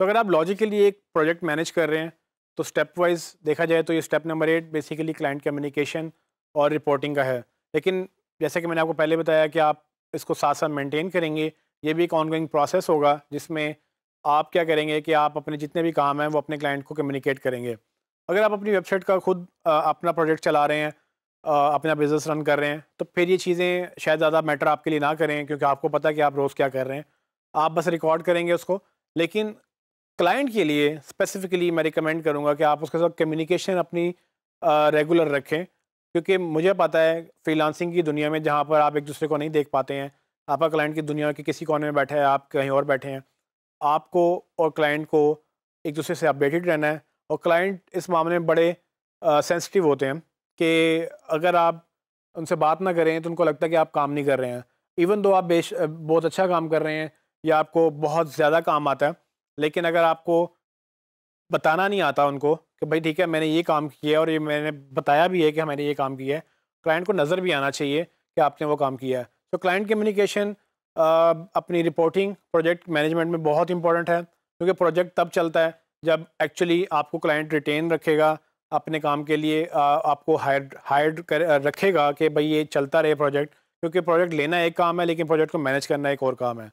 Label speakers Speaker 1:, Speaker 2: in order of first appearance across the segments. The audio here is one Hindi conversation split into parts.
Speaker 1: तो अगर आप लॉजिकली एक प्रोजेक्ट मैनेज कर रहे हैं तो स्टेप वाइज देखा जाए तो ये step number eight basically client communication और रिपोर्टिंग का है लेकिन जैसे कि मैंने आपको पहले बताया कि आप इसको साथ साथ मेंटेन करेंगे ये भी एक ऑनगोइंग प्रोसेस होगा जिसमें आप क्या करेंगे कि आप अपने जितने भी काम हैं वो अपने क्लाइंट को कम्युनिकेट करेंगे अगर आप अपनी वेबसाइट का खुद अपना प्रोजेक्ट चला रहे हैं अपना बिज़नेस रन कर रहे हैं तो फिर ये चीज़ें शायद ज़्यादा मैटर आपके लिए ना करें क्योंकि आपको पता है कि आप रोज़ क्या कर रहे हैं आप बस रिकॉर्ड करेंगे उसको लेकिन क्लाइंट के लिए स्पेसिफिकली मैं रिकमेंड करूँगा कि आप उसके साथ कम्युनिकेशन अपनी रेगुलर रखें क्योंकि मुझे पता है फ्रीलांसिंग की दुनिया में जहाँ पर आप एक दूसरे को नहीं देख पाते हैं आपका क्लाइंट की दुनिया के किसी कोने में बैठे हैं आप कहीं और बैठे हैं आपको और क्लाइंट को एक दूसरे से अपडेटेड रहना है और क्लाइंट इस मामले में बड़े सेंसिटिव होते हैं कि अगर आप उनसे बात ना करें तो उनको लगता है कि आप काम नहीं कर रहे हैं इवन दो आप बेश बहुत अच्छा काम कर रहे हैं या आपको बहुत ज़्यादा काम आता है लेकिन अगर आपको बताना नहीं आता उनको कि भाई ठीक है मैंने ये काम किया और ये मैंने बताया भी है कि मैंने ये काम किया है क्लाइंट को नज़र भी आना चाहिए कि आपने वो काम किया है तो क्लाइंट कम्युनिकेशन अपनी रिपोर्टिंग प्रोजेक्ट मैनेजमेंट में बहुत इंपॉर्टेंट है क्योंकि प्रोजेक्ट तब चलता है जब एक्चुअली आपको क्लाइंट रिटेन रखेगा अपने काम के लिए आ, आपको हायर हायर कर रखेगा कि भाई ये चलता रहे प्रोजेक्ट क्योंकि प्रोजेक्ट लेना एक काम है लेकिन प्रोजेक्ट को मैनेज करना एक और काम है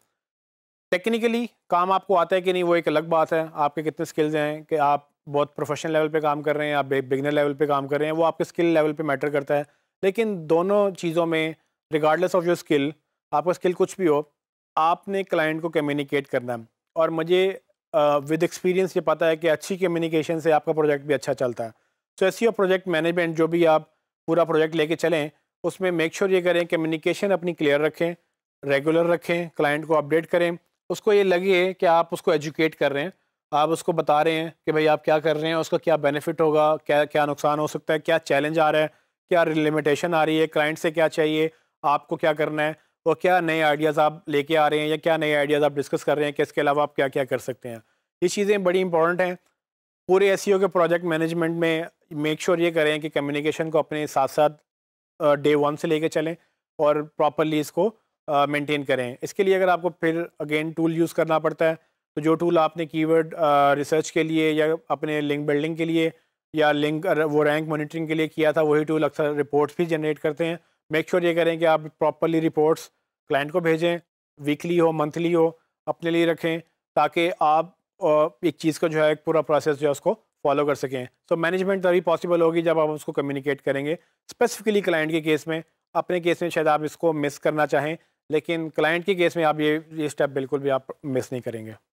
Speaker 1: टेक्निकली काम आपको आता है कि नहीं वो एक अलग बात है आपके कितने स्किल्स हैं कि आप बहुत प्रोफेशनल लेवल पे काम कर रहे हैं आप बिगनर लेवल पे काम कर रहे हैं वो आपके स्किल लेवल पे मैटर करता है लेकिन दोनों चीज़ों में रिगार्डलेस ऑफ योर स्किल आपका स्किल कुछ भी हो आपने क्लाइंट को कम्युनिकेट करना है और मुझे विद एक्सपीरियंस ये पता है कि अच्छी कम्युनिकेशन से आपका प्रोजेक्ट भी अच्छा चलता है सो ऐसी और प्रोजेक्ट मैनेजमेंट जो भी आप पूरा प्रोजेक्ट लेके चलें उसमें मेक श्योर sure ये करें कम्युनिकेशन अपनी क्लियर रखें रेगुलर रखें क्लाइंट को अपडेट करें उसको ये लगे कि आप उसको एजुकेट कर रहे हैं आप उसको बता रहे हैं कि भाई आप क्या कर रहे हैं उसका क्या बेनिफिट होगा क्या क्या नुकसान हो सकता है क्या चैलेंज आ रहा है क्या लिमिटेशन आ रही है क्लाइंट से क्या चाहिए आपको क्या करना है और क्या नए आइडियाज़ आप लेके आ रहे हैं या क्या नए आइडियाज़ आप डिस्कस कर रहे हैं कि इसके अलावा आप क्या क्या कर सकते हैं ये चीज़ें बड़ी इंपॉर्टेंट हैं पूरे एस e के प्रोजेक्ट मैनेजमेंट में मेक श्योर ये करें कि कम्युनिकेशन को अपने साथ साथ डे वन से लेके चलें और प्रॉपरली इसको मेंटेन करें इसके लिए अगर आपको फिर अगेन टूल यूज़ करना पड़ता है तो जो टूल आपने कीवर्ड रिसर्च के लिए या अपने लिंक बिल्डिंग के लिए या लिंक वो रैंक मॉनिटरिंग के लिए किया था वही टूल अक्सर रिपोर्ट्स भी जनरेट करते हैं मेक श्योर sure ये करें कि आप प्रॉपरली रिपोर्ट्स क्लाइंट को भेजें वीकली हो मंथली हो अपने लिए रखें ताकि आप एक चीज़ का जो है पूरा प्रोसेस जो है उसको फॉलो कर सकें सो मैनेजमेंट तभी पॉसिबल होगी जब आप उसको कम्युनिकेट करेंगे स्पेसिफिकली क्लाइंट के केस में अपने केस में शायद आप इसको मिस करना चाहें लेकिन क्लाइंट के केस में आप ये ये स्टेप बिल्कुल भी आप मिस नहीं करेंगे